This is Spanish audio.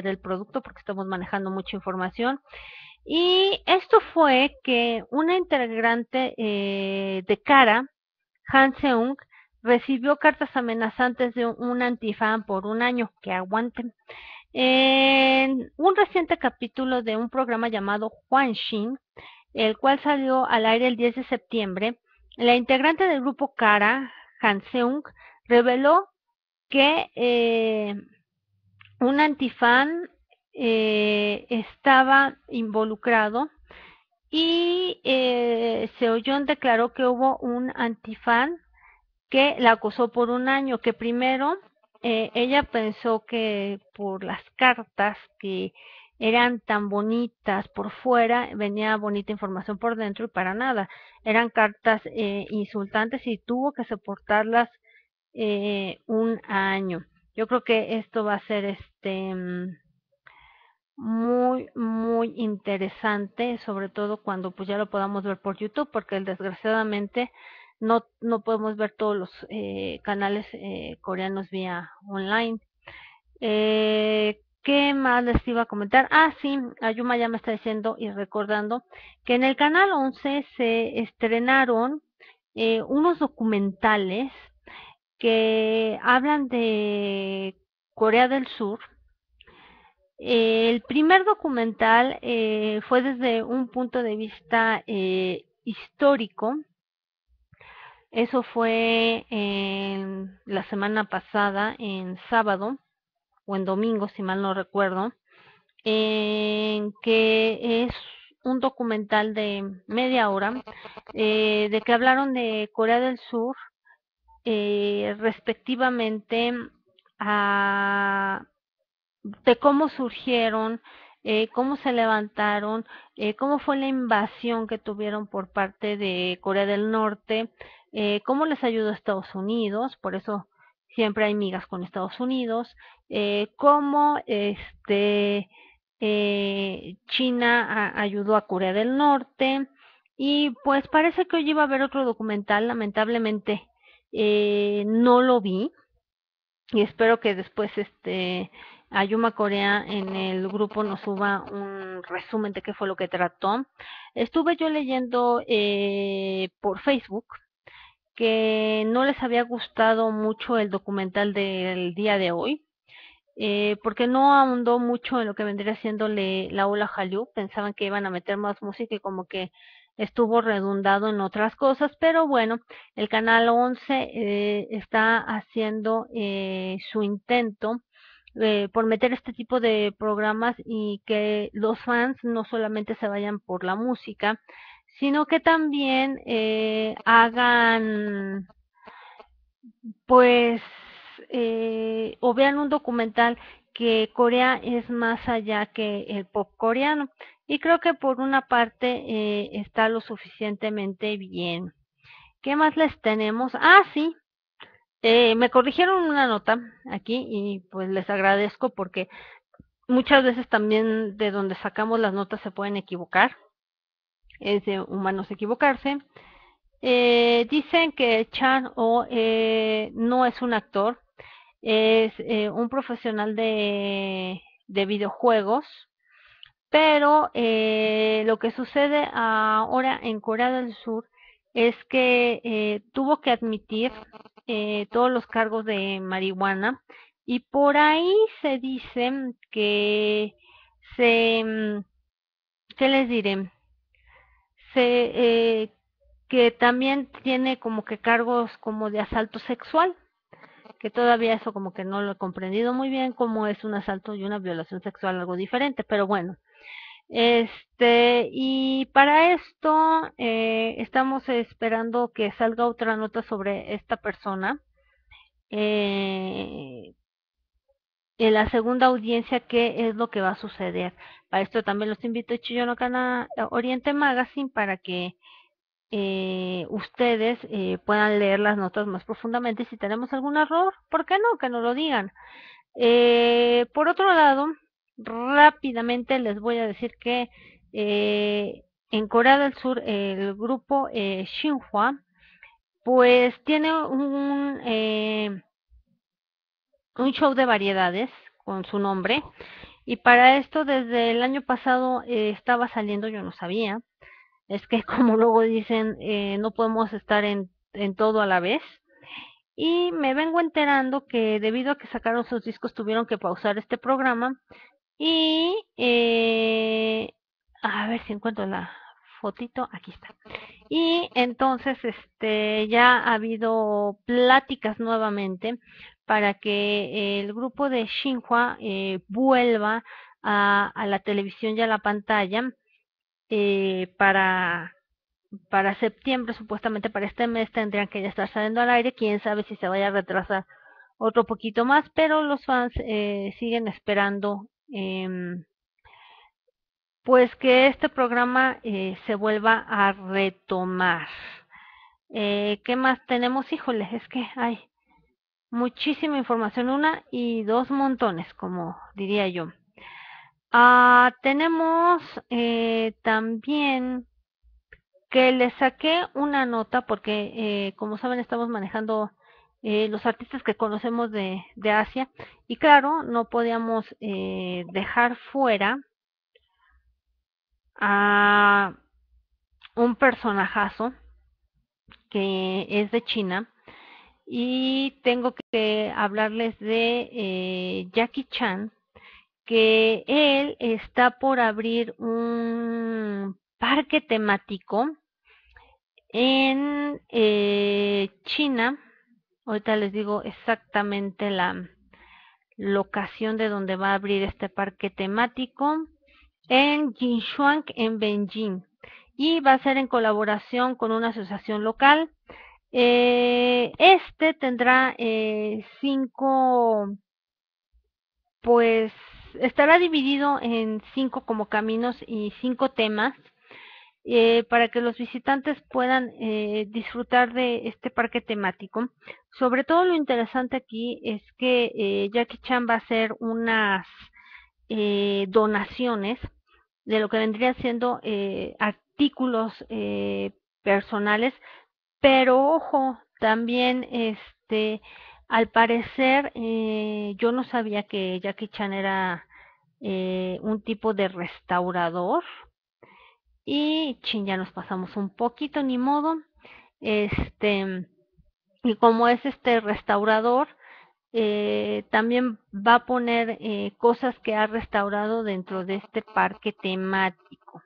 el producto porque estamos manejando mucha información. Y esto fue que una integrante eh, de Cara, Han Seung, recibió cartas amenazantes de un antifan por un año, que aguanten. En un reciente capítulo de un programa llamado Juan el cual salió al aire el 10 de septiembre, la integrante del grupo Cara, Han Seung, reveló que eh, un antifan eh, estaba involucrado y eh, declaró que hubo un antifan que la acosó por un año, que primero eh, ella pensó que por las cartas que eran tan bonitas por fuera, venía bonita información por dentro y para nada. Eran cartas eh, insultantes y tuvo que soportarlas un año. Yo creo que esto va a ser este mm, muy muy interesante, sobre todo cuando pues ya lo podamos ver por YouTube, porque desgraciadamente no podemos ver todos los eh, canales eh, coreanos vía online. Eh, ¿Qué más les iba a comentar? Ah, sí, Ayuma ya me está diciendo y recordando que en el canal 11 se estrenaron unos documentales que hablan de Corea del Sur, eh, el primer documental eh, fue desde un punto de vista eh, histórico. Eso fue en la semana pasada, en sábado o en domingo, si mal no recuerdo, en que es un documental de media hora, de que hablaron de Corea del Sur eh, respectivamente mm, de cómo surgieron, eh, cómo se levantaron, eh, cómo fue la invasión que tuvieron por parte de Corea del Norte, cómo les ayudó Estados Unidos, por eso siempre hay migas con Estados Unidos, cómo este China ayudó a Corea del Norte, y pues parece que hoy iba a haber otro documental, lamentablemente eh, no lo vi y espero que después este Ayuma Corea en el grupo nos suba un resumen de qué fue lo que trató. Estuve yo leyendo eh, por Facebook que no les había gustado mucho el documental del día de hoy, eh, porque no ahondó mucho en lo que vendría siendo la ola Hallyu. Pensaban que iban a meter más música y como que estuvo redundado en otras cosas, pero bueno, el Canal 11 eh, está haciendo eh, su intento eh, por meter este tipo de programas y que los fans no solamente se vayan por la música, sino que también hagan pues o vean un documental que Corea es más allá que el pop coreano. Y creo que por una parte eh, está lo suficientemente bien. ¿Qué más les tenemos? Ah, sí. Eh, me corrigieron una nota aquí y pues les agradezco porque muchas veces también de donde sacamos las notas se pueden equivocar. Es de humanos equivocarse. Eh, dicen que Chan O no es un actor es eh, un profesional de, videojuegos, pero eh, lo que sucede ahora en Corea del Sur es que eh, tuvo que admitir todos los cargos de marihuana y por ahí se dicen que se, mm, ¿qué les diré? que también tiene como que cargos como de asalto sexual que todavía eso como que no lo he comprendido muy bien, cómo es un asalto y una violación sexual algo diferente, pero bueno. Este, y para esto eh, estamos esperando que salga otra nota sobre esta persona. Eh, en la segunda audiencia, ¿qué es lo que va a suceder? Para esto también los invito a Chillonocana eh, Oriente Magazine para que eh, ustedes eh, puedan leer las notas más profundamente. Si tenemos algún error, ¿por qué no? Que nos lo digan. Eh, por otro lado, rápidamente les voy a decir que en Corea del Sur el grupo Xinhua pues tiene un, un show de variedades con su nombre y para esto desde el año pasado estaba saliendo, yo no sabía, es que como luego dicen, eh, no podemos estar en, todo a la vez. Y me vengo enterando que debido a que sacaron sus discos tuvieron que pausar este programa. Y eh, a ver si encuentro la fotito, aquí está. Y entonces este ya ha habido pláticas nuevamente para que el grupo de Xinhua eh, vuelva a, a la televisión y a la pantalla eh, para, para septiembre, supuestamente para este mes, tendrían que ya estar saliendo al aire. Quién sabe si se vaya a retrasar otro poquito más, pero los fans eh, siguen esperando em, pues que este programa eh, se vuelva a retomar. ¿Qué más tenemos? Híjole, es que hay muchísima información, una y dos montones, como diría yo. Ah, tenemos eh, también que le saqué una nota porque, eh, como saben, estamos manejando eh, los artistas que conocemos de, de, Asia y claro, no podíamos dejar fuera a un personajazo que es de China y tengo que hablarles de Jackie Chan que él está por abrir un parque temático en eh, China. Ahorita les digo exactamente la locación de donde va a abrir este parque temático en Jinshuang, en Beijing. Y va a ser en colaboración con una asociación local. Eh, este tendrá eh, cinco, pues, estará dividido en cinco como caminos y cinco temas eh, para que los visitantes puedan eh, disfrutar de este parque temático. Sobre todo lo interesante aquí es que eh, Jackie Chan va a hacer unas donaciones de lo que vendría siendo artículos personales, pero ojo, también este al parecer, eh, yo no sabía que Jackie Chan era eh, un tipo de restaurador. Y chin, ya nos pasamos un poquito, ni modo. Este, y como es este restaurador, eh, también va a poner cosas que ha restaurado dentro de este parque temático.